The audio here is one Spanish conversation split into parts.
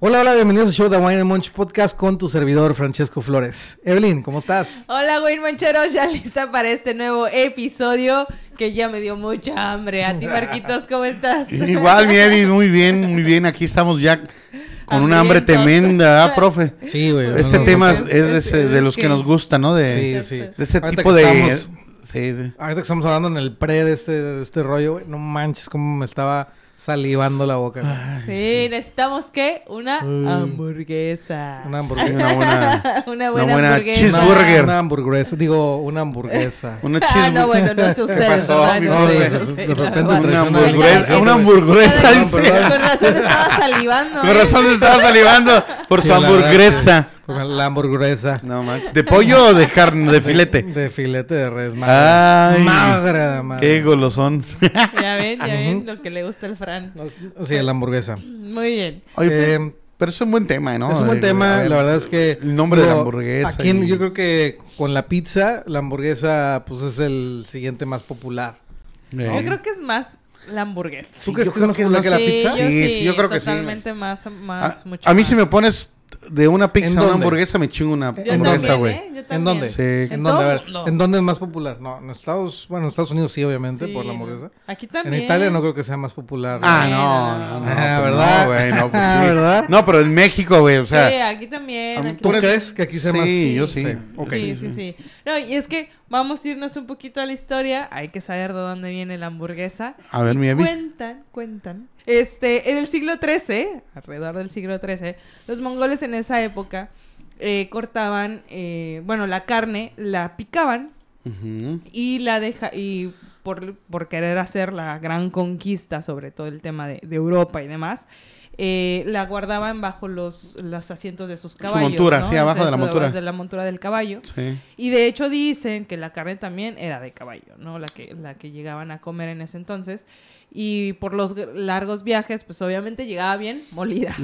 Hola, hola, bienvenidos a Show de Wine and Munch Podcast con tu servidor Francesco Flores. Evelyn, ¿cómo estás? Hola, Wine Moncheros, ya lista para este nuevo episodio que ya me dio mucha hambre. A ti, Marquitos, ¿cómo estás? Igual, mi Eddie, muy bien, muy bien. Aquí estamos ya con una hambre tremenda, ¿ah, profe? Sí, güey. Este tema es, de, los que... nos gusta, ¿no? De, sí, sí. De este tipo de... Sí, Ahorita que estamos hablando en el pre de este, este rollo, güey, no manches cómo me estaba salivando la boca. sí, necesitamos que una hamburguesa. Una hamburguesa. una buena, una buena, una buena hamburguesa. cheeseburger. Una, hamburguesa, digo, una hamburguesa. una cheeseburger. Ah, no, bueno, no sé ustedes. de repente una hamburguesa. Una hamburguesa. Con razón estaba salivando. Con razón estaba salivando por su hamburguesa. La hamburguesa. No, ¿De pollo o de carne? ¿De filete? De, filete de res. Madre. Ay, madre, Qué golosón. Ya ven, ya ven lo que le gusta al Fran. Sí, la hamburguesa. Muy bien. Pues, eh, pero es un buen tema, ¿no? Es un buen eh, tema, la verdad es que... El nombre de la hamburguesa. Aquí Yo creo que con la pizza, la hamburguesa pues es el siguiente más popular. Yo creo que es más la hamburguesa. ¿Tú crees que es más que la pizza? Sí, yo, sí, yo creo que sí. Totalmente más... más a, ah, mucho a mí si me pones de una pizza a una hamburguesa me chingo una hamburguesa, güey. ¿eh? ¿En dónde? Sí. ¿En, dónde? A ¿en dónde es más popular? No, en Estados, bueno, en Estados Unidos sí, obviamente, por la hamburguesa. Aquí también. En Italia no creo que sea más popular. Ah, no, no, no. Ah, no ¿Verdad? Pues no, güey, no, pues, ¿verdad? No, pero en México, güey, o sea. Sí, aquí también. ¿Tú crees que aquí sea sí, más? Sí, yo sí. Okay. Sí, sí, sí, No, y es que vamos a irnos un poquito a la historia. Hay que saber de dónde viene la hamburguesa. A ver, mi mi Cuentan, cuentan este, en el siglo XIII, alrededor del siglo XIII, los mongoles en esa época eh, cortaban, eh, bueno, la carne, la picaban y la deja y por, por, querer hacer la gran conquista sobre todo el tema de, Europa y demás, eh, la guardaban bajo los, los asientos de sus caballos. Su montura, sí, abajo de la montura. De la montura del caballo. Sí. Y de hecho dicen que la carne también era de caballo, ¿no? La que, la que llegaban a comer en ese entonces y por los largos viajes, pues obviamente llegaba bien molida.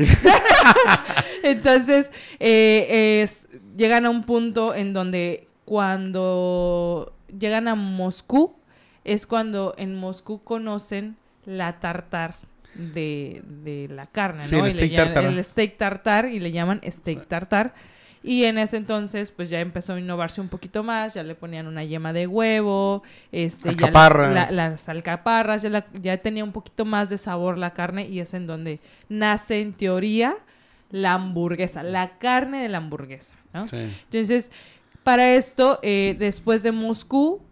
Entonces, eh, llegan a un punto en donde cuando llegan a Moscú, es cuando en Moscú conocen la tartar de, de la carne, ¿no? El, steak le el steak tartar y le llaman steak tartar y en ese entonces, pues ya empezó a innovarse un poquito más, ya le ponían una yema de huevo, este, Ya las alcaparras, ya, ya tenía un poquito más de sabor la carne y es en donde nace en teoría la hamburguesa, la carne de la hamburguesa, ¿no? Entonces, para esto, eh, después de Moscú,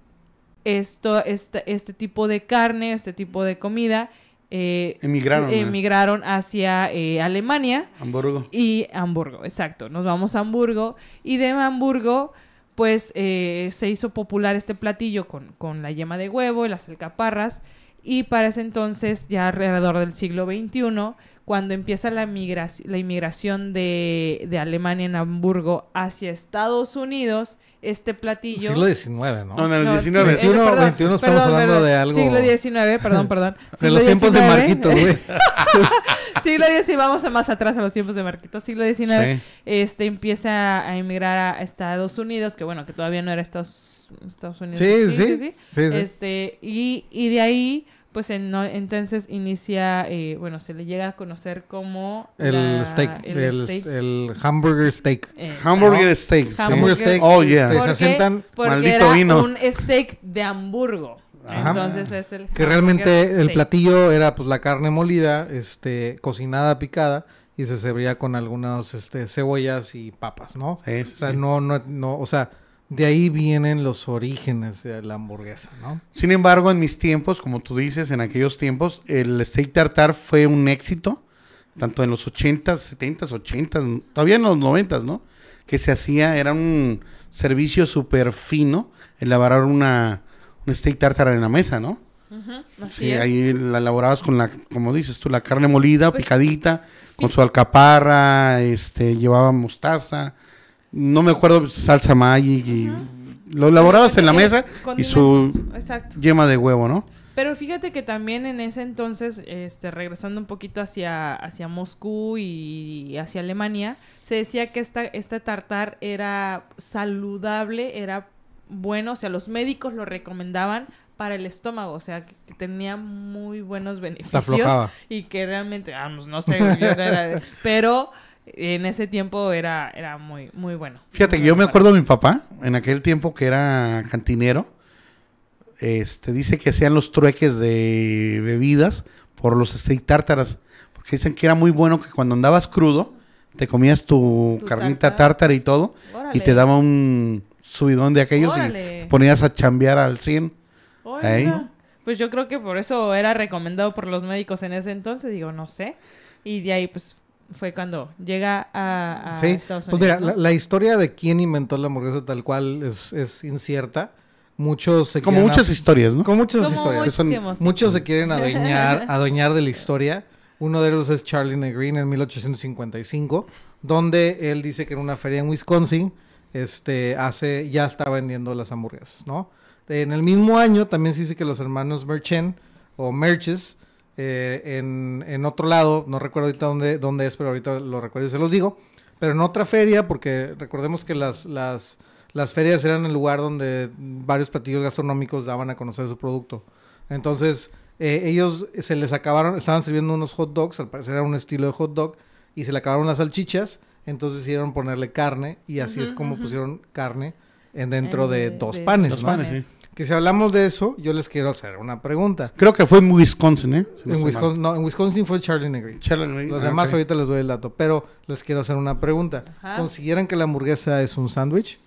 esto, este, este tipo de carne, este tipo de comida, eh, emigraron, eh. emigraron hacia eh, Alemania. Hamburgo. Y Hamburgo, exacto. Nos vamos a Hamburgo. Y de Hamburgo, pues se hizo popular este platillo con, la yema de huevo y las alcaparras. Y para ese entonces, ya alrededor del siglo XXI, cuando empieza la, inmigración de Alemania en Hamburgo hacia Estados Unidos, este platillo. Siglo XIX, ¿no? No, en el XIX. XXI, estamos hablando de algo. Siglo XIX, perdón, perdón. En los tiempos de Marquitos, güey. siglo XIX, vamos más atrás a los tiempos de Marquitos. Siglo XIX, este, empieza a emigrar a Estados Unidos, que bueno, que todavía no era Estados, Unidos. Sí, sí, sí. sí. sí este, y, y de ahí pues entonces inicia, eh, bueno, se le llega a conocer como... El steak, el, hamburger steak. Eh, hamburger steak. Sí. Hamburger steak. Oh, yeah. Este, se asientan porque maldito era un steak de Hamburgo. Entonces es el... Que realmente el platillo era pues la carne molida, este, cocinada, picada y se servía con algunas este, cebollas y papas, ¿no? Sí, o sea, no, no, o sea, de ahí vienen los orígenes de la hamburguesa, ¿no? Sin embargo, en mis tiempos, como tú dices, en aquellos tiempos, el steak tartar fue un éxito, tanto en los 80s, 70s, 80s, todavía en los 90s, ¿no? Que se hacía, era un servicio súper fino, elaborar una, un steak tartar en la mesa, ¿no? sí, ahí la elaborabas con la, como dices tú, la carne molida, pues, picadita, con su alcaparra, este, llevaba mostaza, no me acuerdo, salsa magic y lo elaborabas en la eh, mesa y su yema de huevo, ¿no? Pero fíjate que también en ese entonces, este, regresando un poquito hacia, hacia Moscú y hacia Alemania, se decía que esta, este tartar era saludable, era bueno, o sea, los médicos lo recomendaban para el estómago, o sea, que, tenía muy buenos beneficios y que realmente, vamos, no sé, pero en ese tiempo era, era muy, muy bueno. Fíjate que yo me acuerdo de mi papá, en aquel tiempo que era cantinero, este, dice que hacían los trueques de bebidas por los steak tártaras, porque dicen que era muy bueno que cuando andabas crudo, te comías tu, carnita tártara y todo, y te daba un subidón de aquellos y ponías a chambear al 100. Pues yo creo que por eso era recomendado por los médicos en ese entonces, digo, no sé. Y de ahí, pues fue cuando llega a, pues Estados Unidos. la, historia de quién inventó la hamburguesa tal cual es, incierta. Muchos se Como muchas historias, ¿no? Como muchas historias. Muchos, se quieren adueñar, de la historia. Uno de ellos es Charlie Negrin en 1855, donde él dice que en una feria en Wisconsin este, hace, ya está vendiendo las hamburguesas, ¿no? En el mismo año también se dice que los hermanos Merchen o Merches eh, en, otro lado, no recuerdo ahorita dónde, dónde es, pero ahorita lo recuerdo y se los digo, pero en otra feria, porque recordemos que las, las, las ferias eran el lugar donde varios platillos gastronómicos daban a conocer su producto. Entonces, eh, ellos se les acabaron, estaban sirviendo unos hot dogs, al parecer era un estilo de hot dog, y se le acabaron las salchichas, entonces decidieron ponerle carne, y así es como pusieron carne en dentro de, dos panes. Que si hablamos de eso, yo les quiero hacer una pregunta. Creo que fue en Wisconsin, ¿eh? en, Wisconsin, no, en Wisconsin fue Charlie Negri. Los ah, demás ahorita les doy el dato, pero les quiero hacer una pregunta. Ajá. ¿Consiguieran que la hamburguesa es un sándwich?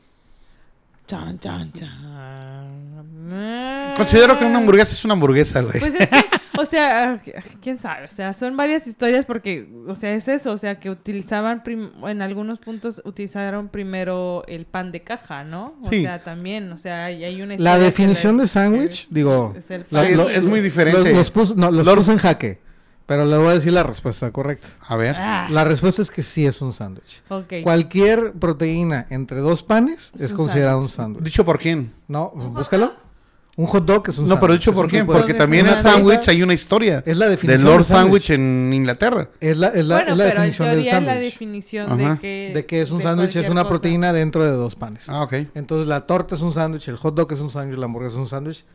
Considero que una hamburguesa es una hamburguesa, güey. Pues es o sea, ah, quién sabe, o sea, son varias historias porque, o sea, es eso, o sea, que utilizaban, en algunos puntos utilizaron primero el pan de caja, ¿no? O sea, también, o sea, hay una La definición de sándwich, digo, es, muy diferente. Los, los, no, los, en jaque. Pero le voy a decir la respuesta correcta. A ver. Ah. La respuesta es que sí es un sándwich. Okay. Cualquier proteína entre dos panes es, considerado un sándwich. ¿Dicho por quién? No, búscalo. Un hot dog es un sándwich. No, pero dicho por qué, porque también el sándwich hay una historia. Es la definición del Lord Sandwich en Inglaterra. Es la, es la, pero definición del sándwich. la definición de que, de que es un sándwich, es una proteína dentro de dos panes. Ah, ok. Entonces la torta es un sándwich, el hot dog es un sándwich, la hamburguesa es un sándwich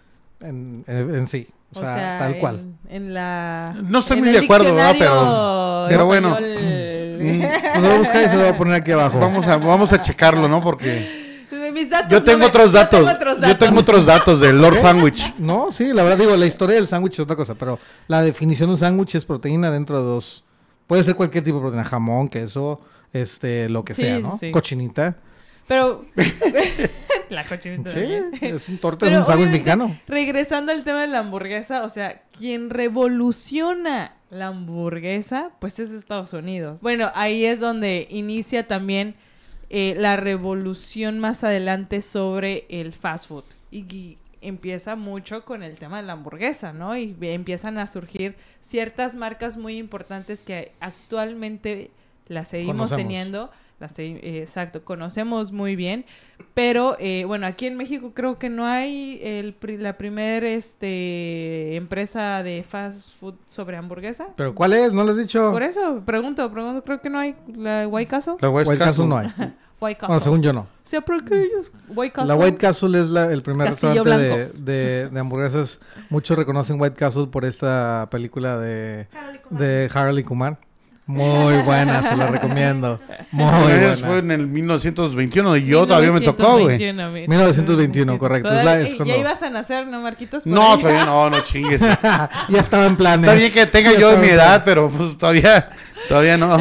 en, sí. O, sea, tal cual. En, la, no estoy muy de acuerdo, ¿verdad? Pero, pero bueno. Mm. Pues lo voy a buscar y se lo voy a poner aquí abajo. Vamos a, vamos a checarlo, ¿no? Porque... Yo tengo, otros, datos. Yo tengo otros datos. del Lord ¿Eh? Sandwich. No, sí, la verdad digo, la historia del sándwich es otra cosa, pero la definición de un sándwich es proteína dentro de dos. Puede ser cualquier tipo de proteína, jamón, queso, este, lo que sea, ¿no? Cochinita. Pero. la cochinita. Sí, es un torte, es un sándwich mexicano. Regresando al tema de la hamburguesa, o sea, quien revoluciona la hamburguesa, pues es Estados Unidos. Bueno, ahí es donde inicia también eh, la revolución más adelante sobre el fast food. Y, empieza mucho con el tema de la hamburguesa, ¿no? Y empiezan a surgir ciertas marcas muy importantes que actualmente las seguimos teniendo eh, exacto, conocemos muy bien, pero eh, bueno, aquí en México creo que no hay el, la primera este, empresa de fast food sobre hamburguesa. ¿Pero cuál es? ¿No lo has dicho? Por eso, pregunto, pregunto, creo que no hay. ¿La White Castle? La White, Castle. no hay. White Castle. según yo no. Sí, pero que ellos... White Castle. La White Castle es la, el primer restaurante de, hamburguesas. Muchos reconocen White Castle por esta película de De Harley Kumar. Muy buena, se la recomiendo. Muy buena. Fue en el 1921 y yo todavía me tocó, güey. 1921, correcto. Es la, es cuando... ¿Ya ibas a nacer, no, Marquitos? No, todavía no, no chingues. ya estaba en planes. Está bien que tenga yo yo mi edad, pero pues todavía, todavía no.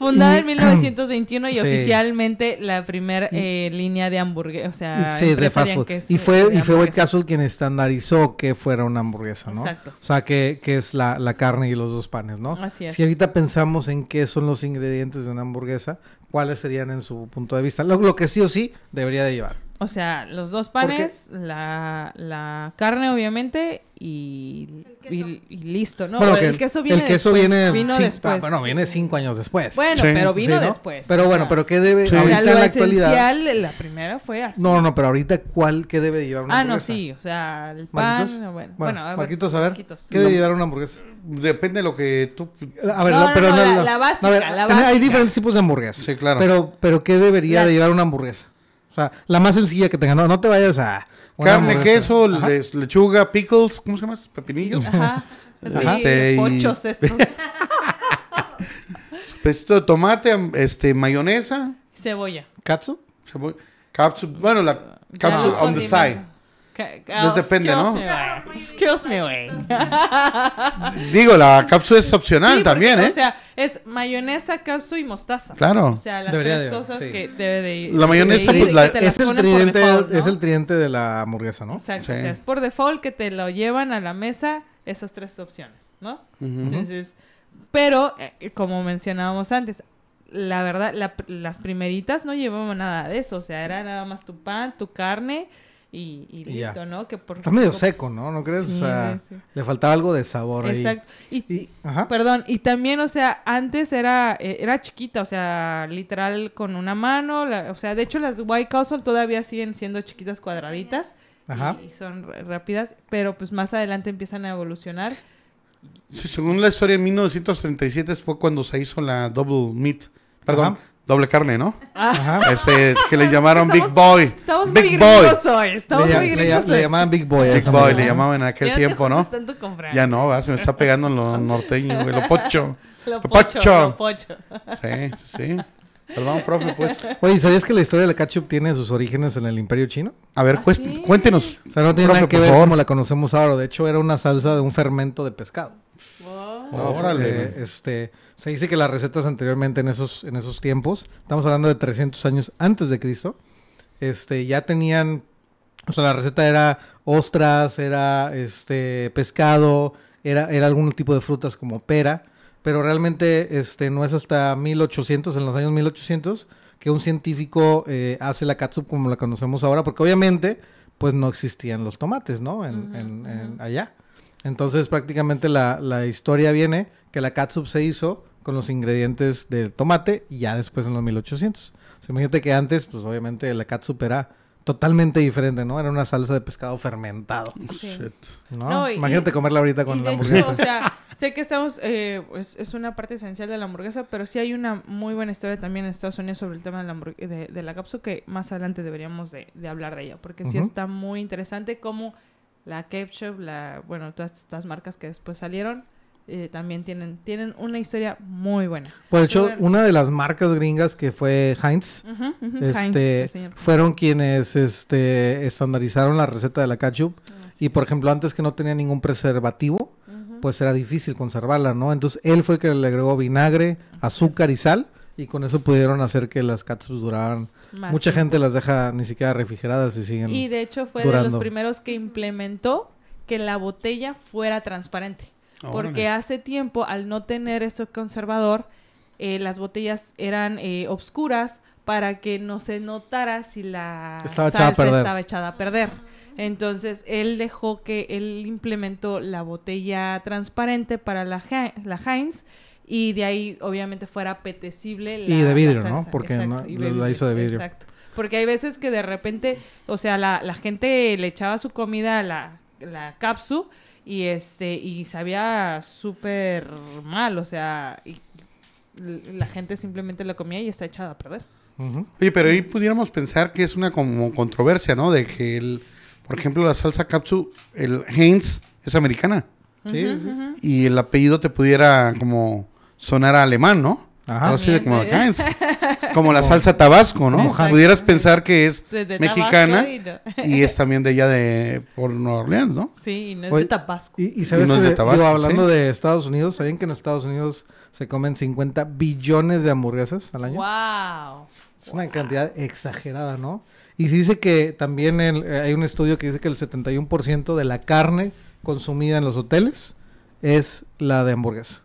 Fundada en 1921 y oficialmente la primera eh, línea de hamburguesa. sí, de fast food. y fue, y fue White Castle quien estandarizó que fuera una hamburguesa, ¿no? Exacto. O sea, que, que es la, carne y los dos panes, ¿no? Así es. Si ahorita pensamos en qué son los ingredientes de una hamburguesa, ¿cuáles serían en su punto de vista? Lo, lo que sí o sí debería de llevar. O sea, los dos panes, la, la, carne obviamente y, y, listo, ¿no? Bueno, el, queso viene el después. vino después. Ah, bueno, viene cinco años después. Bueno, pero vino después. Pero bueno, pero ¿qué debe llevar. ahorita o sea, lo la esencial, La primera fue así. No, no, pero ahorita ¿cuál qué debe llevar una hamburguesa? Ah, no, sí, o sea, el pan, bueno, bueno, a ver, Marquitos, a ver, ¿qué debe llevar una hamburguesa? Depende de lo que tú A ver, la, pero la, básica, la básica. Hay diferentes tipos de hamburguesas. Sí, claro. Pero pero ¿qué debería llevar una hamburguesa? O sea, la más sencilla que tenga. No, te vayas a. Carne, queso, lechuga, pickles, ¿cómo se llama? Pepinillos. Ajá. Sí, este, pochos estos. Pesito de tomate, este, mayonesa. Cebolla. Catsup. Cebolla. Capsu, bueno, la capsule on the side depende, ¿no? excuse me, güey. Digo, la cápsula es opcional también, ¿eh? O sea, es mayonesa, cápsula y mostaza. Claro. O sea, las tres cosas que debe de ir. La mayonesa, pues, la, es, el tridente, es el tridente de la hamburguesa, ¿no? Exacto. O sea, es por default que te lo llevan a la mesa esas tres opciones, ¿no? Entonces, pero, eh, como mencionábamos antes, la verdad, las primeritas no llevaban nada de eso. O sea, era nada más tu pan, tu carne y, listo, ¿no? Que Está medio seco, ¿no? ¿No crees? o sea, le faltaba algo de sabor ahí. Exacto. Y, perdón, y también, o sea, antes era, eh, era chiquita, o sea, literal con una mano, o sea, de hecho las White Castle todavía siguen siendo chiquitas cuadraditas ajá. Y, son rápidas, pero pues más adelante empiezan a evolucionar. Sí, según la historia, en 1937 fue cuando se hizo la Double Meat. Perdón, Doble carne, ¿no? Ajá. Ese que le llamaron Big Boy. Estamos Big muy gritos hoy. Estamos le, muy le, llamaban Big Boy. Big Boy, le llamaban en aquel tiempo, ¿no? ya no, se me está pegando en lo norteño, güey. Lo pocho. Lo, pocho, pocho. Sí, sí. Perdón, profe, pues. Oye, ¿sabías que la historia de la ketchup tiene sus orígenes en el Imperio Chino? A ver, ¿Ah, cuéntenos. O sea, no tiene nada que ver como la conocemos ahora. De hecho, era una salsa de un fermento de pescado. Wow. Órale. este se dice que las recetas anteriormente en esos, en esos tiempos, estamos hablando de 300 años antes de Cristo, este, ya tenían, o sea, la receta era ostras, era este, pescado, era, era algún tipo de frutas como pera, pero realmente este, no es hasta 1800, en los años 1800, que un científico eh, hace la catsup como la conocemos ahora, porque obviamente pues no existían los tomates, ¿no? En, allá. Entonces prácticamente la, la, historia viene que la catsup se hizo con los ingredientes del tomate y ya después en los 1800. imagínate que antes, pues obviamente la catsup era totalmente diferente, ¿no? Era una salsa de pescado fermentado. ¿No? imagínate comerla ahorita con la hamburguesa. o sea, sé que estamos, eh, pues, es, una parte esencial de la hamburguesa, pero sí hay una muy buena historia también en Estados Unidos sobre el tema de la, de, que más adelante deberíamos de, hablar de ella, porque sí está muy interesante cómo la ketchup, la, bueno, todas estas marcas que después salieron, eh, también tienen, tienen una historia muy buena. Por hecho, una de las marcas gringas que fue Heinz, este, fueron quienes este, estandarizaron la receta de la ketchup. y por ejemplo, antes que no tenía ningún preservativo, pues era difícil conservarla, ¿no? Entonces él fue el que le agregó vinagre, azúcar y sal. Y con eso pudieron hacer que las catsups duraran. Mucha gente las deja ni siquiera refrigeradas y siguen. Y de hecho fue de los primeros que implementó que la botella fuera transparente porque hace tiempo, al no tener ese conservador, eh, las botellas eran eh, obscuras para que no se notara si la salsa estaba echada a perder. Entonces él dejó que él implementó la botella transparente para la, la Heinz y de ahí obviamente fuera apetecible la Y de vidrio, ¿no? Porque la hizo de vidrio. Exacto. Porque hay veces que de repente, o sea, la, gente le echaba su comida a la, la capsu y este y sabía súper mal, o sea, y la gente simplemente la comía y está echada a perder. Oye, pero ahí pudiéramos pensar que es una como controversia, ¿no? De que el, por ejemplo, la salsa capsu, el Heinz es americana. Sí, Y el apellido te pudiera como sonar alemán, ¿no? Ajá. así de como, acá como la salsa tabasco, ¿no? Pudieras pensar que es mexicana y, es también de allá de por Nueva Orleans, ¿no? Sí, no es de Tabasco. Y, sabes que, hablando de Estados Unidos, ¿saben que en Estados Unidos se comen 50 billones de hamburguesas al año? ¡Wow! Es una cantidad exagerada, ¿no? Y se dice que también eh, hay un estudio que dice que el 71% de la carne consumida en los hoteles es la de hamburguesa.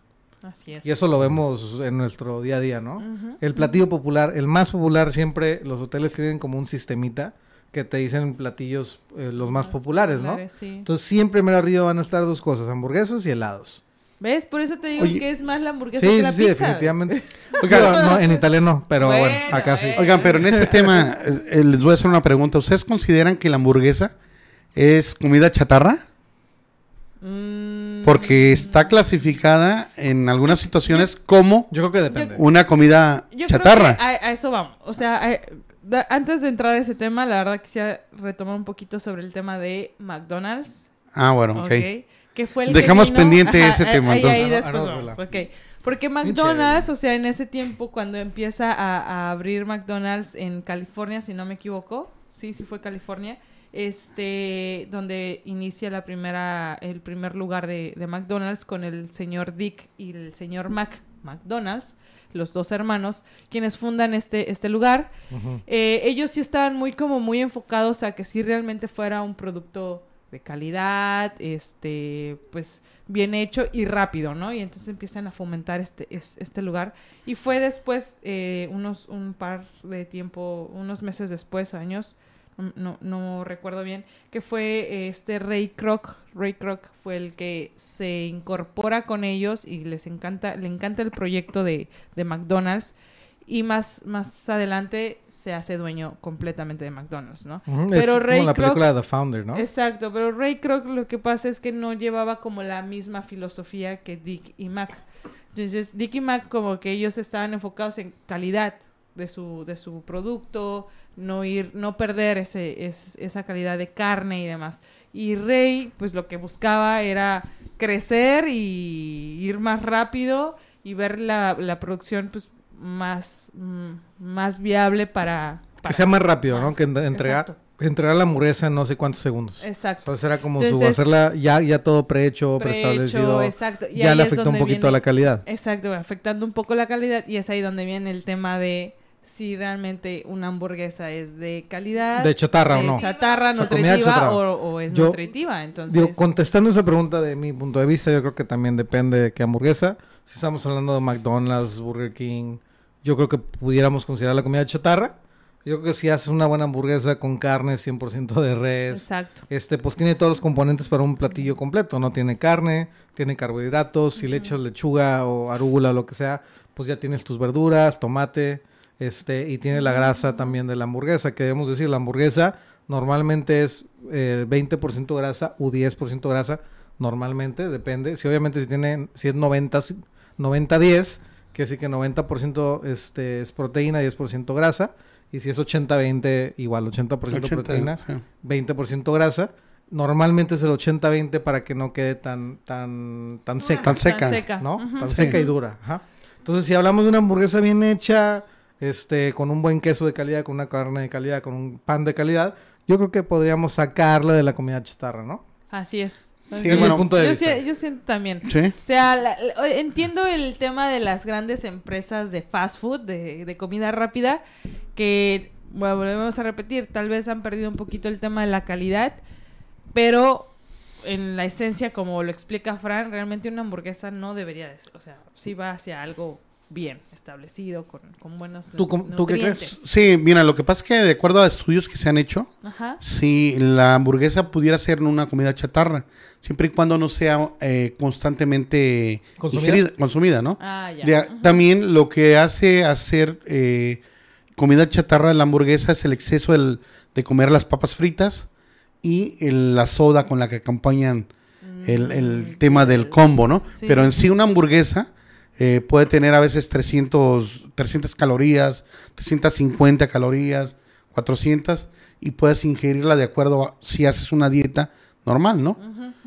Y eso lo vemos en nuestro día a día, ¿no? El platillo popular, el más popular siempre, los hoteles tienen como un sistemita que te dicen platillos eh, los más, populares, ¿no? Entonces siempre Mero arriba van a estar dos cosas, hamburguesas y helados. ¿Ves? Por eso te digo que es más la hamburguesa sí, que la sí, Sí, definitivamente. no, en italiano, pero bueno, acá sí. Oigan, pero en este tema eh, les voy a hacer una pregunta. ¿Ustedes consideran que la hamburguesa es comida chatarra? mmm porque está clasificada en algunas situaciones como yo creo que una comida chatarra. a, eso vamos. O sea, antes de entrar a ese tema, la verdad que quisiera retomar un poquito sobre el tema de McDonald's. Ah, bueno, ok. okay. Que fue el Dejamos pendiente ese tema. entonces. Ahí después Ok. Porque McDonald's, o sea, en ese tiempo cuando empieza a, a abrir McDonald's en California, si no me equivoco, sí, sí fue California este, donde inicia la primera, el primer lugar de, McDonald's con el señor Dick y el señor Mac McDonald's, los dos hermanos, quienes fundan este, este lugar. Eh, ellos sí estaban muy como muy enfocados a que si realmente fuera un producto de calidad, este, pues bien hecho y rápido, ¿no? Y entonces empiezan a fomentar este, este lugar. Y fue después, eh, unos, un par de tiempo, unos meses después, años, no, recuerdo bien, que fue eh, este Ray Kroc. Ray Kroc fue el que se incorpora con ellos y les encanta, le encanta el proyecto de, de McDonald's y más, más adelante se hace dueño completamente de McDonald's, ¿no? Pero la película The Founder, ¿no? Exacto, pero Ray Kroc lo que pasa es que no llevaba como la misma filosofía que Dick y Mac. Entonces, Dick y Mac como que ellos estaban enfocados en calidad, de su, de su producto, no ir, no perder ese, esa calidad de carne y demás. Y Rey, pues lo que buscaba era crecer y ir más rápido y ver la, producción pues más, mm, más viable para, Que sea más rápido, ¿no? Que entregar, la mureza en no sé cuántos segundos. Exacto. Entonces era como su hacerla ya, ya todo prehecho, preestablecido. Exacto. ya le afectó un poquito a la calidad. Exacto, afectando un poco la calidad y es ahí donde viene el tema de si realmente una hamburguesa es de calidad. De chatarra o no. Chatarra, nutritiva O, es nutritiva. Entonces... Yo, contestando esa pregunta de mi punto de vista, yo creo que también depende de qué hamburguesa. Si estamos hablando de McDonald's, Burger King, yo creo que pudiéramos considerar la comida chatarra. Yo creo que si haces una buena hamburguesa con carne 100% de res, Exacto. este pues tiene todos los componentes para un platillo completo, no tiene carne, tiene carbohidratos, si le echas lechuga o arúgula o lo que sea, pues ya tienes tus verduras, tomate, este, y tiene la grasa también de la hamburguesa, que debemos decir, la hamburguesa normalmente es 20% eh, grasa u 10% grasa, normalmente, depende. Si obviamente si, tienen es 90-10, que sí que 90% este, es proteína, 10% grasa. Y si es 80-20, igual 80%, proteína, 20% grasa. Normalmente es el 80-20 para que no quede tan, tan, tan ah, seca. Tan seca. ¿No? Tan seca y dura. Entonces, si hablamos de una hamburguesa bien hecha, este, con un buen queso de calidad, con una carne de calidad, con un pan de calidad, yo creo que podríamos sacarle de la comida chatarra, ¿no? Así es. Sí, punto de yo, vista. yo siento también. ¿Sí? O sea, entiendo el tema de las grandes empresas de fast food, de, de comida rápida, que, bueno, volvemos a repetir, tal vez han perdido un poquito el tema de la calidad, pero en la esencia, como lo explica Fran, realmente una hamburguesa no debería de ser. O sea, si va hacia algo bien establecido, con, buenas. buenos ¿Tú, crees? Sí, mira, lo que pasa es que de acuerdo a estudios que se han hecho, si la hamburguesa pudiera ser una comida chatarra, siempre y cuando no sea eh, constantemente ¿Consumida? ¿no? Ah, también lo que hace hacer eh, comida chatarra la hamburguesa es el exceso de comer las papas fritas y la soda con la que acompañan el, mm, tema del combo, ¿no? Pero en sí una hamburguesa eh, puede tener a veces 300, 300 calorías, 350 calorías, 400 y puedes ingerirla de acuerdo si haces una dieta normal, ¿no?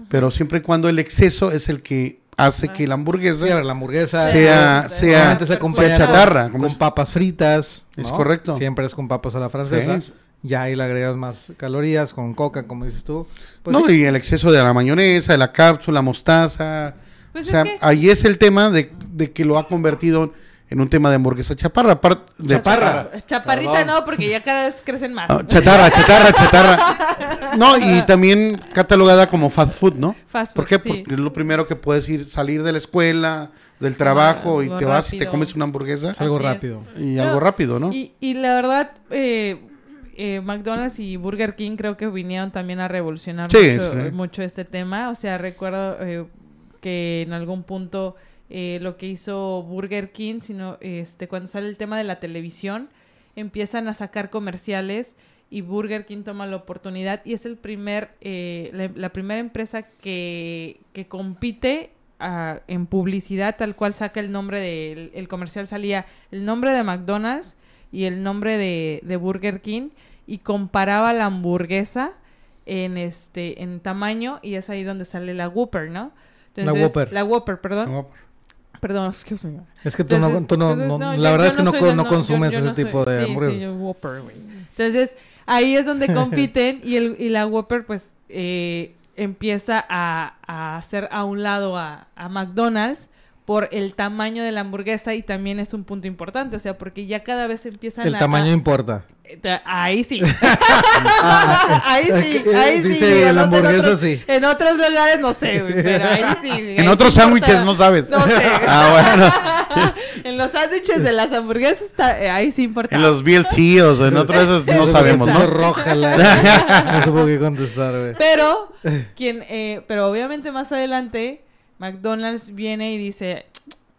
Pero siempre y cuando el exceso es el que hace que la hamburguesa, la hamburguesa sea, eh, sea, chatarra. Con, papas fritas. Es correcto. Siempre es con papas a la francesa. Ya ahí le agregas más calorías con coca, como dices tú. Pues no, y el exceso de la mayonesa, de la cápsula, mostaza, pues o sea, ahí es el tema de, que lo ha convertido en un tema de hamburguesa chaparra. de chaparra. Chaparrita no, porque ya cada vez crecen más. Ah, chatarra, chatarra, chatarra. No, y también catalogada como fast food, ¿no? Fast food, ¿Por qué? Porque es lo primero que puedes ir, salir de la escuela, del trabajo, y te vas y te comes una hamburguesa. algo rápido. Y algo rápido, ¿no? Y, la verdad, eh, eh, McDonald's y Burger King creo que vinieron también a revolucionar mucho, mucho, este tema. O sea, recuerdo, eh, que en algún punto eh, lo que hizo Burger King, sino este, cuando sale el tema de la televisión, empiezan a sacar comerciales y Burger King toma la oportunidad y es el primer, eh, la, primera empresa que, que compite ah, en publicidad, tal cual saca el nombre del el comercial, salía el nombre de McDonald's y el nombre de, de Burger King y comparaba la hamburguesa en este en tamaño y es ahí donde sale la Whopper, ¿no? la Whopper. La Whopper, perdón. Perdón, excuse me. Es que tú no, tú no, la verdad es que no, no consumes ese tipo de Sí, Whopper, Entonces, ahí es donde compiten y, el, y la Whopper, pues, eh, empieza a, a, hacer a un lado a, a McDonald's por el tamaño de la hamburguesa y también es un punto importante, o sea, porque ya cada vez empiezan el a... El tamaño importa. Eh, ahí sí. ahí sí, ahí sí. sí la hamburguesa sí. En otros lugares no sé, pero ahí sí. en otros sándwiches no sabes. No sé. ah, bueno. en los sándwiches de las hamburguesas está... Eh, ahí sí importa. En los BLT en otros esos no sabemos, ¿no? Roja la... no supo qué contestar, güey. Pero, quien, eh, pero obviamente más adelante McDonald's viene y dice,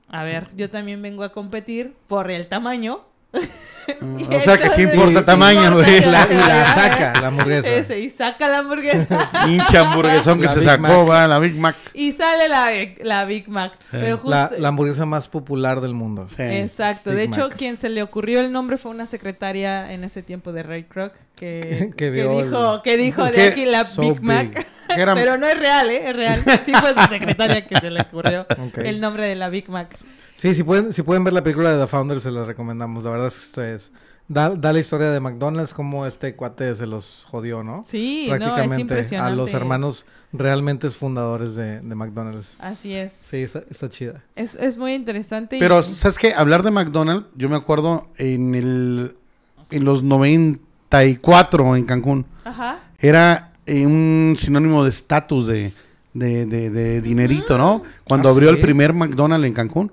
a ver, yo también vengo a competir por el tamaño. Mm, o sea que sí importa tamaño, La, y la saca la hamburguesa. y saca la hamburguesa. Hincha hamburguesón que se sacó, va, la Big Mac. Y sale la, la Big Mac. Pero justo... la, hamburguesa más popular del mundo. Exacto. de hecho, quien se le ocurrió el nombre fue una secretaria en ese tiempo de Ray Kroc que, que, dijo, que dijo de aquí la Big Mac. Pero no es real, ¿eh? Es real. Sí fue su secretaria que se le ocurrió el nombre de la Big Mac. Sí, si pueden, si pueden ver la película de The Founder, se la recomendamos. La verdad es que pues, da, la historia de McDonald's, como este cuate se los jodió, ¿no? Sí, Prácticamente a los hermanos realmente fundadores de, McDonald's. Así es. Sí, está, chida. Es, muy interesante. Pero, ¿sabes qué? Hablar de McDonald's, yo me acuerdo en el en los 94 en Cancún. Ajá. Era eh, un sinónimo de estatus de, dinerito, ¿no? Cuando ¿Ah, abrió el primer McDonald's en Cancún.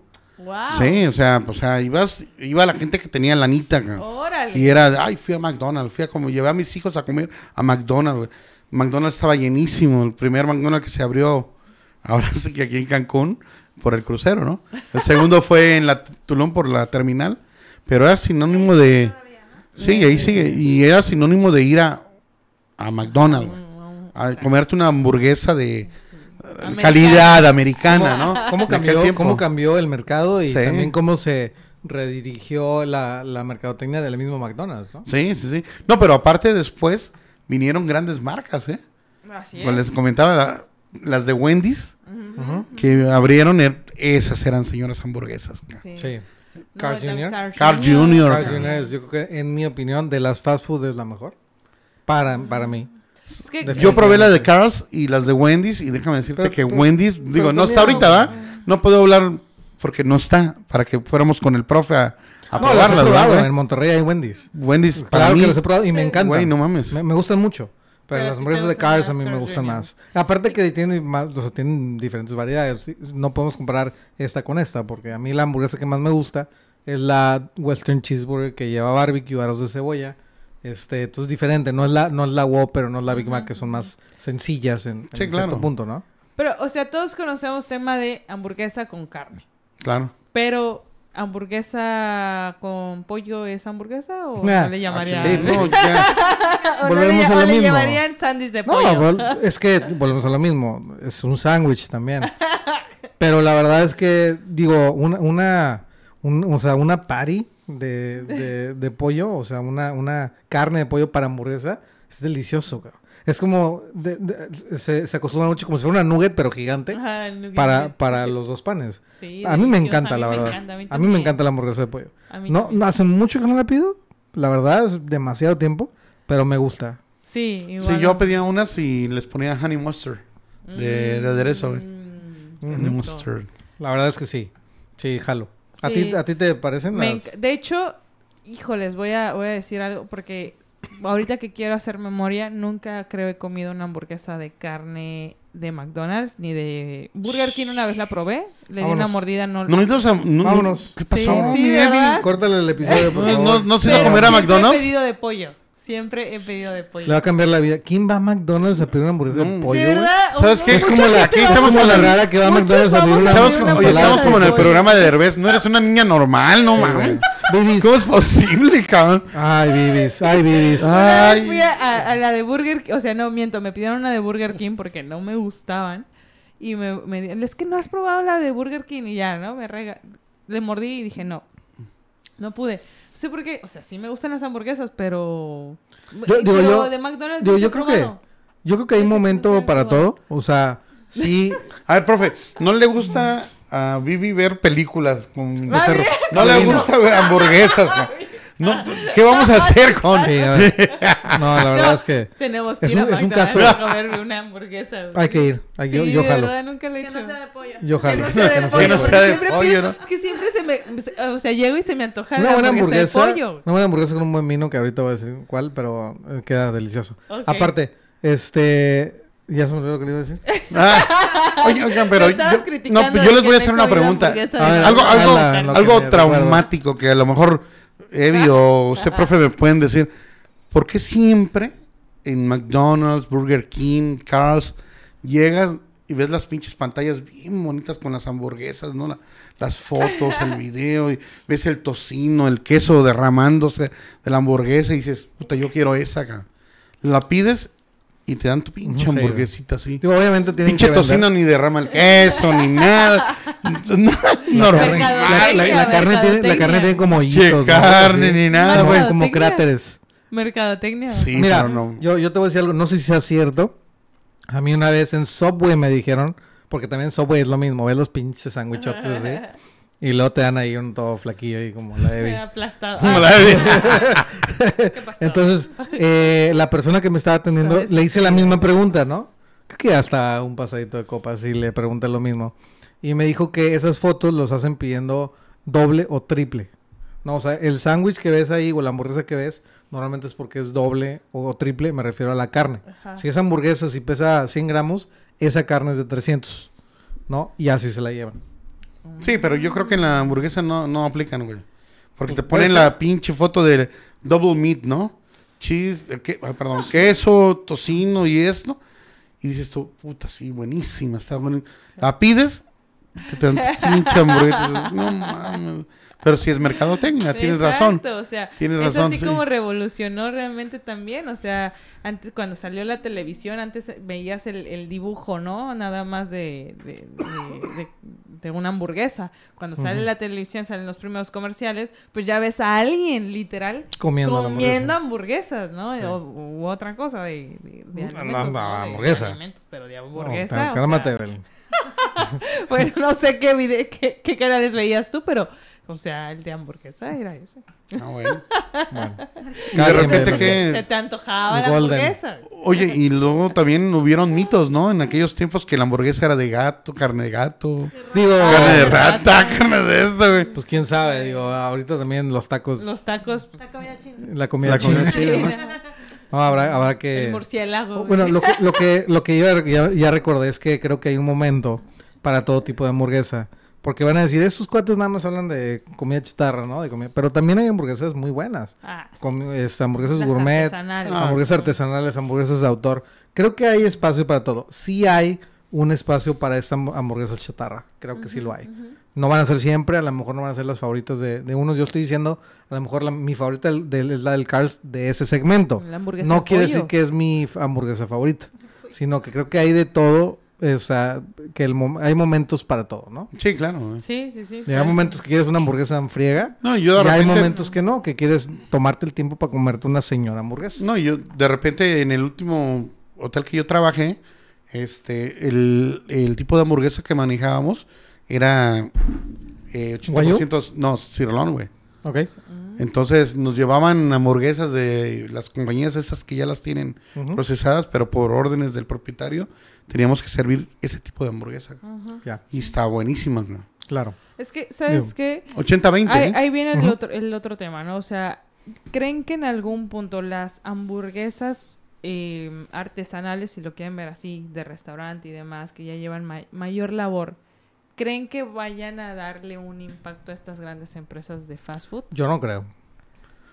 Sí, o sea, o sea, iba la gente que tenía lanita. Órale. Y era, ay, fui a McDonald's, fui a como llevé a mis hijos a comer a McDonald's. McDonald's estaba llenísimo, el primer McDonald's que se abrió, ahora sí que aquí en Cancún, por el crucero, ¿no? El segundo fue en la Tulum por la terminal, pero era sinónimo de... Sí, ahí sigue. Y era sinónimo de ir a, a McDonald's, a comerte una hamburguesa de calidad americana, ¿no? ¿Cómo cambió, el mercado y también cómo se redirigió la, mercadotecnia del mismo McDonald's, ¿no? Sí, sí, sí. No, pero aparte después vinieron grandes marcas, ¿eh? Así pues es. les comentaba las de Wendy's, que abrieron, er, esas eran señoras hamburguesas. Sí. Carl Jr. Carl, Jr. Jr. yo creo que, en mi opinión, de las fast food es la mejor. Para, para mí yo probé las de Cars y las de Wendy's y déjame decirte que Wendy's, digo, no está ahorita, ¿verdad? No puedo hablar porque no está, para que fuéramos con el profe a, probarla En Monterrey hay Wendy's. Wendy's, para y me encanta no mames. Me, gustan mucho. Pero, las hamburguesas de Cars a mí me gustan más. Aparte que tienen más, o tienen diferentes variedades. No podemos comparar esta con esta, porque a mí la hamburguesa que más me gusta es la Western Cheeseburger que lleva barbecue, aros de cebolla, este, es diferente, no es la, no es la Whopper, no es la Big Mac, que son más sencillas en, cierto punto, ¿no? Pero, o sea, todos conocemos tema de hamburguesa con carne. Claro. Pero, ¿hamburguesa con pollo es hamburguesa o ah, le llamarían? Sí, no, volvemos le, a lo mismo. llamarían sándwich de pollo. es que volvemos a lo mismo. Es un sándwich también. Pero la verdad es que, digo, una, una, o sea, una party de, de, pollo, o sea, una, una, carne de pollo para hamburguesa, es delicioso, Es como, se, se, acostumbra mucho como si fuera una nugget, pero gigante, para, para los dos panes. a mí me encanta, la verdad. a, mí me encanta la hamburguesa de pollo. no, hace mucho que no la pido, la verdad, es demasiado tiempo, pero me gusta. Sí, igual. yo pedía unas y les ponía honey mustard de, aderezo, mm, mustard. La verdad es que sí. Sí, jalo. ¿A, ti, ¿A ti te parecen De hecho, híjoles, voy a, voy a decir algo porque ahorita que quiero hacer memoria, nunca creo he comido una hamburguesa de carne de McDonald's ni de Burger King una vez la probé, le di una mordida, no ¿Qué pasó? Córtale el episodio, por favor. No, no, no He pedido de pollo. Siempre he pedido de pollo. Le va a cambiar la vida. ¿Quién va a McDonald's a pedir una hamburguesa de mm. pollo? verdad? ¿Sabes qué? Es como la, aquí estamos con la rara que va a McDonald's a pedir una hamburguesa. pollo. estamos como en el programa de Derbez. No eres una niña normal, no mames. ¿Cómo es posible, cabrón? Ay, Bibis, ay, Bibis. Una vez fui a, la de Burger King. O sea, no, miento, me pidieron una de Burger King porque no me gustaban. Y me, me dijeron, es que no has probado la de Burger King y ya, ¿no? Me rega. Le mordí y dije, no, no pude. Sí, porque, o sea, sí me gustan las hamburguesas, pero. Yo, digo, yo, creo que, yo creo que hay momento para todo. O sea, sí. A ver, profe, ¿no le gusta a Vivi ver películas con ah, No le gusta ver hamburguesas, ah, no, ¿Qué vamos a hacer con.? no, la verdad es que. Tenemos que ir a es a comer una hamburguesa. Hay que ir. Hay, sí, yo, yo Verdad, nunca le he no sea de pollo. Yo jalo. Que no sea de, pollo, Es que siempre se me. O sea, llego y se me antoja una buena hamburguesa, de pollo. Una buena hamburguesa con un buen vino, que ahorita voy a decir cuál, pero eh, queda delicioso. Aparte, este. Ya se me olvidó lo que le iba a decir. Ah, oye, oigan, pero yo, no, yo les voy a hacer una pregunta. Algo, algo, algo traumático que a lo mejor Evi o usted, profe, me pueden decir, ¿por qué siempre en McDonald's, Burger King, Carl's, llegas y ves las pinches pantallas bien bonitas con las hamburguesas, ¿no? las fotos, el video, y ves el tocino, el queso derramándose de la hamburguesa y dices, puta, yo quiero esa, acá. La pides y te dan tu pinche hamburguesita así. obviamente tienen pinche tocino ni derrama el queso ni nada. no, normal. La, la, carne tiene, la, carne tiene, como hitos. carne ni nada, güey. Como cráteres. Mercadotecnia. Sí, Mira, pero no. yo, yo te voy a decir algo, no sé si sea cierto. A mí una vez en Subway me dijeron, porque también Subway es lo mismo, ves los pinches sándwichotes así. Y luego te dan ahí un todo flaquillo y como la de. Aplastado. Entonces, eh, la persona que me estaba atendiendo le hice la misma pregunta, ¿no? Creo que hasta un pasadito de copas y le pregunté lo mismo. Y me dijo que esas fotos los hacen pidiendo doble o triple. No, o sea, el sándwich que ves ahí o la hamburguesa que ves, normalmente es porque es doble o triple, me refiero a la carne. Si esa hamburguesa si pesa 100 gramos, esa carne es de 300, ¿no? Y así se la llevan. Sí, pero yo creo que en la hamburguesa no, aplican, güey. Porque pues te ponen la pinche foto del double meat, ¿no? Cheese, eh, ah, perdón, queso, tocino y esto. Y dices tú, puta, sí, buenísima, está buena. La pides pero si es mercadotecnia, tienes razón. O tienes razón, así sí. como revolucionó realmente también. O sea, antes cuando salió la televisión, antes veías el, dibujo, ¿no? Nada más de, de, una hamburguesa. Cuando sale la televisión, salen los primeros comerciales, pues ya ves a alguien literal comiendo, hamburguesas, ¿no? O, u otra cosa de, de, alimentos, hamburguesa. pero de hamburguesa. cálmate, bueno, no sé qué, video, qué, canales veías tú, pero, o sea, el de hamburguesa era ese. Ah, bueno. bueno. de repente que... Se te antojaba la hamburguesa. Oye, y luego también hubieron mitos, ¿no? En aquellos tiempos que la hamburguesa era de gato, carne de gato. Digo, carne de ah, rata, carne de esto, güey. Pues quién sabe, digo, ahorita también los tacos. Los tacos. Pues, la comida china. La comida, china. No, habrá, que... El murciélago. Bueno, lo que, lo que, lo que yo ya, recordé es que creo que hay un momento para todo tipo de hamburguesa. Porque van a decir, estos cuates nada más hablan de comida chatarra, ¿no? De Pero también hay hamburguesas muy buenas. Ah, sí. Este, hamburguesas gourmet, ah, hamburguesas artesanales, hamburguesas de autor. Creo que hay espacio para todo. Sí hay un espacio para esta hamburguesa chatarra. Creo que sí lo hay no van a ser siempre, a lo mejor no van a ser las favoritas de, de unos. Yo estoy diciendo, a lo mejor mi favorita es la del Cars de ese segmento. no quiere decir que es mi hamburguesa favorita, sino que creo que hay de todo. Eh, o sea, que el hay momentos para todo, ¿no? Sí, claro. Eh. Sí, sí, sí. hay momentos que quieres una hamburguesa en friega. No, yo de y hay momentos que no, que quieres tomarte el tiempo para comerte una señora hamburguesa. No, yo de repente en el último hotel que yo trabajé, este, el, el tipo de hamburguesa que manejábamos, era eh, 80%, no, Cirolón güey. Ok. Mm. Entonces nos llevaban hamburguesas de las compañías esas que ya las tienen procesadas, pero por órdenes del propietario teníamos que servir ese tipo de hamburguesa. Y está buenísima. ¿no? Claro. Es que, ¿sabes qué? 80-20. ¿eh? Ahí, viene el, otro, el otro tema, ¿no? O sea, ¿creen que en algún punto las hamburguesas eh, artesanales, si lo quieren ver así, de restaurante y demás, que ya llevan mayor labor, ¿Creen que vayan a darle un impacto a estas grandes empresas de fast food? Yo no creo.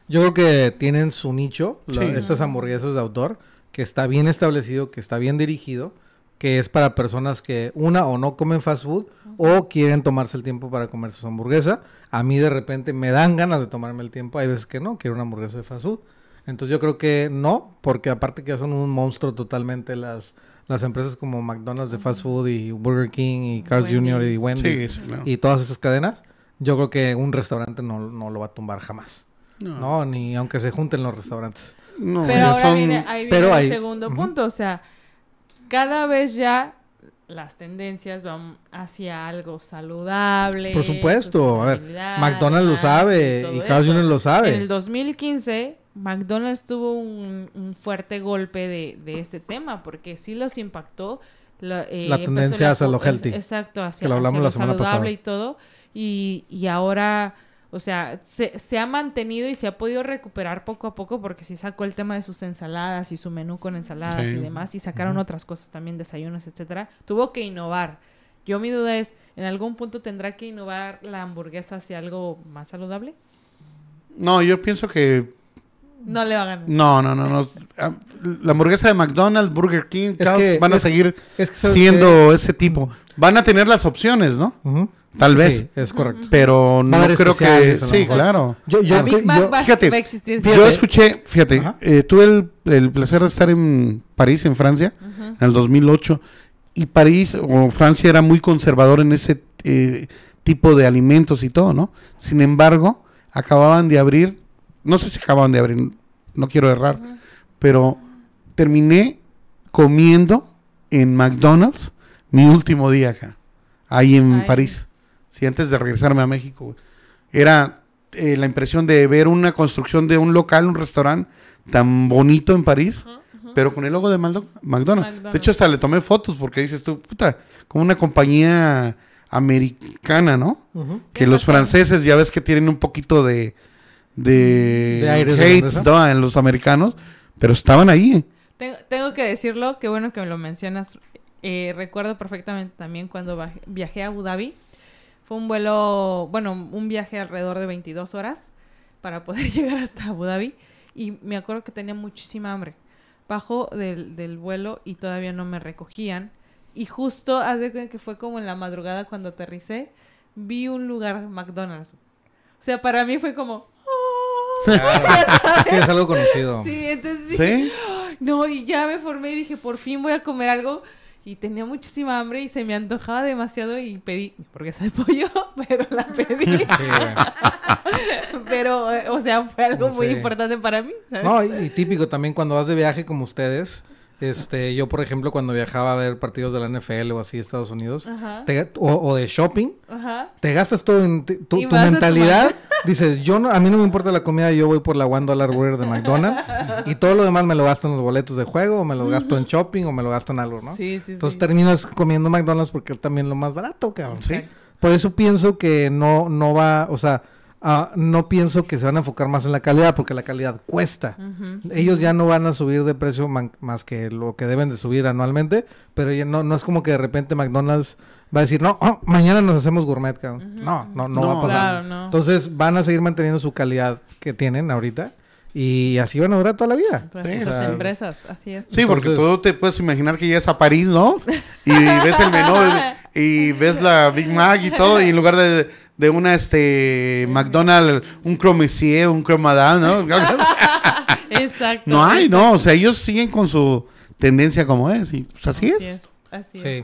Yo creo que tienen su nicho, estas hamburguesas de autor, que está bien establecido, que está bien dirigido, que es para personas que una o no comen fast food o quieren tomarse el tiempo para comer su hamburguesa. A mí de repente me dan ganas de tomarme el tiempo, hay veces que no, quiero una hamburguesa de fast food. Entonces yo creo que no, porque aparte que ya son un monstruo totalmente las las empresas como McDonald's de fast food y Burger King y Carl's Jr. y Wendy's y todas esas cadenas, yo creo que un restaurante no, lo va a tumbar jamás. No. ni aunque se junten los restaurantes. No, pero ahora viene, ahí viene el segundo punto, o sea, cada vez ya las tendencias van hacia algo saludable. Por supuesto, a ver, McDonald's lo sabe y, Carl's Jr. lo sabe. En el 2015 McDonald's tuvo un, fuerte golpe de, este tema porque sí los impactó. La, eh, tendencia hacia lo healthy. exacto, hacia, lo saludable y todo. Y, ahora, o sea, se, ha mantenido y se ha podido recuperar poco a poco porque sí sacó el tema de sus ensaladas y su menú con ensaladas y demás. Y sacaron otras cosas también, desayunos, etcétera. Tuvo que innovar. Yo mi duda es, ¿en algún punto tendrá que innovar la hamburguesa hacia algo más saludable? No, yo pienso que no le va a ganar. No, no, no, ah, La hamburguesa de McDonald's, Burger King, van a seguir siendo ese tipo. Van a tener las opciones, ¿no? Tal vez. es correcto. Pero no creo que. Sí, claro. Yo, fíjate, yo escuché, fíjate, eh, tuve el, placer de estar en París, en Francia, en el 2008. Y París o Francia era muy conservador en ese eh, tipo de alimentos y todo, ¿no? Sin embargo, acababan de abrir no sé si acababan de abrir, no quiero errar, pero terminé comiendo en McDonald's mi último día acá, ahí en París, sí, antes de regresarme a México. Era eh, la impresión de ver una construcción de un local, un restaurante tan bonito en París. pero con el logo de McDonald's. De hecho, hasta le tomé fotos porque dices tú, puta, como una compañía americana, ¿no? Que los franceses ya ves que tienen un poquito de, de, hate en los americanos, pero estaban ahí. Tengo, que decirlo, qué bueno que me lo mencionas. Eh, recuerdo perfectamente también cuando viajé a Abu Dhabi. Fue un vuelo, bueno, un viaje alrededor de 22 horas para poder llegar hasta Abu Dhabi. Y me acuerdo que tenía muchísima hambre. Bajo del, del vuelo y todavía no me recogían. Y justo, hace que fue como en la madrugada cuando aterricé, vi un lugar McDonald's. O sea, para mí fue como, es que es algo conocido. Sí, entonces ¿Sí? No, y ya me formé y dije, por fin voy a comer algo. Y tenía muchísima hambre y se me antojaba demasiado y pedí porque es el pollo, pero la pedí. pero, o sea, fue algo muy importante para mí. No, y, típico también cuando vas de viaje como ustedes. Este, yo, por ejemplo, cuando viajaba a ver partidos de la NFL o así Estados Unidos, o, de shopping, te gastas todo en tu mentalidad. Dices, yo no, a mí no me importa la comida, yo voy por la one dollar burger de McDonald's y todo lo demás me lo gasto en los boletos de juego, o me lo gasto en shopping, o me lo gasto en algo, ¿no? Sí, sí, Entonces terminas comiendo McDonald's porque es también lo más barato, cabrón, ¿sí? Por eso pienso que no, no va, o sea, ah, no pienso que se van a enfocar más en la calidad porque la calidad cuesta. Ellos ya no van a subir de precio más que lo que deben de subir anualmente, pero no, no es como que de repente McDonald's va a decir, no, oh, mañana nos hacemos gourmet, cabrón. no, no, no, va a pasar. Entonces van a seguir manteniendo su calidad que tienen ahorita. Y así van a durar toda la vida. Entonces, pues, sí, empresas, así es. Sí, porque tú te puedes imaginar que ya es a París, ¿no? Y ves el menú y ves la Big Mac y todo, y en lugar de, de una este McDonald's, un Cromisier, un Cromadán, ¿no? exacto. No hay, no, o sea, ellos siguen con su tendencia como es y pues así, es. así sí. Es.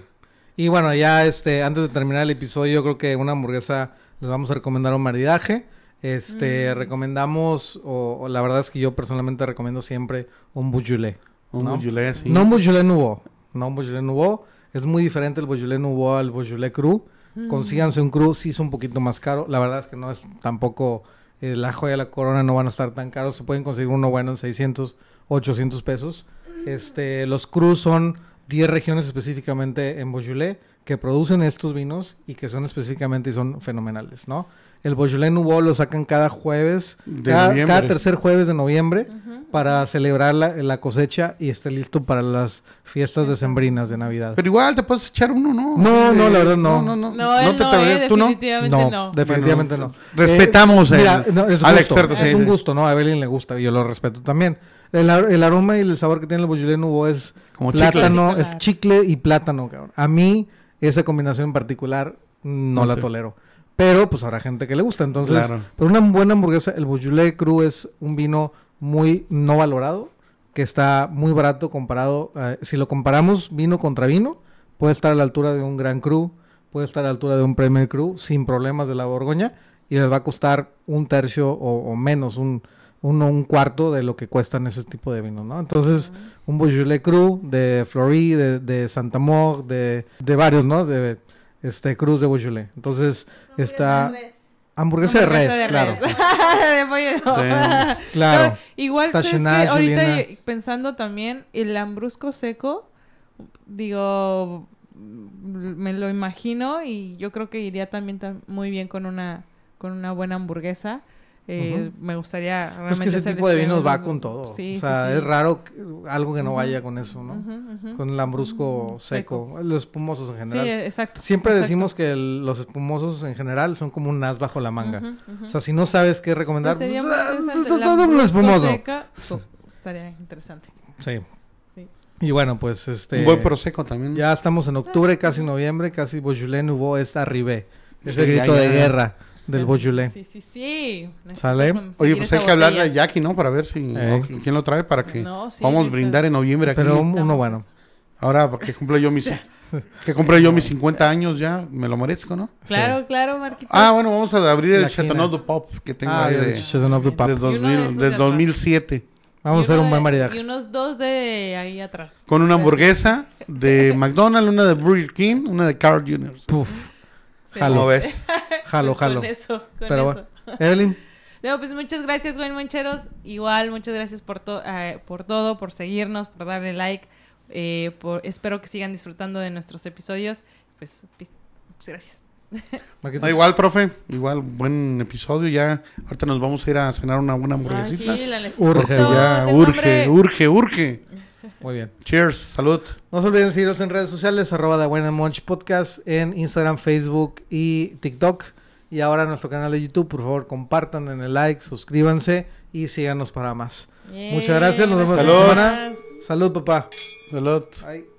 Y bueno, ya este, antes de terminar el episodio, yo creo que una hamburguesa les vamos a recomendar un maridaje. Este, mm. recomendamos, o, la verdad es que yo personalmente recomiendo siempre un boujoulet. Un ¿no? sí. No un boujoulet nouveau. No un nouveau. Es muy diferente el boujoulet nouveau al boujoulet cru. Mm. Consíganse un cru, sí es un poquito más caro. La verdad es que no es tampoco eh, la joya la corona, no van a estar tan caros. Se pueden conseguir uno bueno en 600, 800 pesos. Este, los crus son 10 regiones específicamente en Beaujolais que producen estos vinos y que son específicamente y son fenomenales, ¿no? El Beaujolais Nouveau lo sacan cada jueves, cada, tercer jueves de noviembre para celebrar la, la, cosecha y esté listo para las fiestas decembrinas de Navidad. Pero igual te puedes echar uno, ¿no? No, no, la verdad no. No, no, no. no, te Definitivamente eh, no. Definitivamente no. Eh, eh, respetamos al experto. Es un gusto, ¿no? A Evelyn le gusta y yo lo respeto también. El, el, aroma y el sabor que tiene el Beaujolais Nouveau es plátano, es chicle y plátano, cabrón. A mí esa combinación en particular no la tolero. Pero pues habrá gente que le gusta. Entonces, pero una buena hamburguesa, el Beaujolais Cru es un vino muy no valorado, que está muy barato comparado. Eh, si lo comparamos vino contra vino, puede estar a la altura de un Gran Cru, puede estar a la altura de un Premier Cru, sin problemas de la Borgoña, y les va a costar un tercio o menos, un uno un cuarto de lo que cuestan ese tipo de vinos, ¿no? Entonces, un Beaujolais Cru de Flory, de, de Santa de, varios, ¿no? De este Cruz de Beaujolais. Entonces, está... Hamburguesa, de res, claro. de Claro. igual es que ahorita pensando también el lambrusco seco, digo, me lo imagino y yo creo que iría también muy bien con una con una buena hamburguesa. Eh, Me gustaría Es pues que ese tipo de vinos va con todo. o sea, es raro algo que no vaya con eso, ¿no? con el lambrusco seco. Los espumosos en general. Sí, exacto. Siempre decimos que los espumosos en general son como un as bajo la manga. O sea, si no sabes qué recomendar, pues, pues, ah, todo un espumoso. estaría interesante. Sí. Y bueno, pues este. Un buen proseco también. Ya estamos en octubre, casi noviembre, casi Beaujolais hubo esta Ribé. Ese grito de guerra. Del Beaujolais. Sí, sí, sí. ¿Sale? Oye, pues hay que hablarle a Jackie, ¿no? Para ver si eh. quién lo trae para que vamos a brindar en noviembre aquí. Pero uno bueno. Ahora que cumple yo mis que cumple yo mis 50 años ya, me lo merezco, ¿no? Claro, claro, Marquitos. Ah, bueno, vamos a abrir el Chateauneuf de Pop que tengo ah, ahí de, de Pop. 2007. Vamos a hacer un buen maridaje. Y unos dos de ahí atrás. Con una hamburguesa de McDonald's, una de Burger King, una de Carl Jr. Puf. Este, jalo. ves? jalo, pues jalo. Con eso, con pero Evelyn. No, pues muchas gracias, buen Moncheros. Igual, muchas gracias por, eh, por todo, por seguirnos, por darle like. Eh, por, espero que sigan disfrutando de nuestros episodios. Pues, pues gracias. igual, profe, igual, buen episodio. Ya ahorita nos vamos a ir a cenar una buena ah, hamburguesita. urge, ya, urge, urge, urge. Muy bien. Cheers, salud. No se olviden seguirnos en redes sociales, arroba de Buena Podcast, en Instagram, Facebook y TikTok. Y ahora nuestro canal de YouTube, por favor, compartan, el like, suscríbanse y síganos para más. Muchas gracias, nos vemos la semana. Salud, papá. Salud.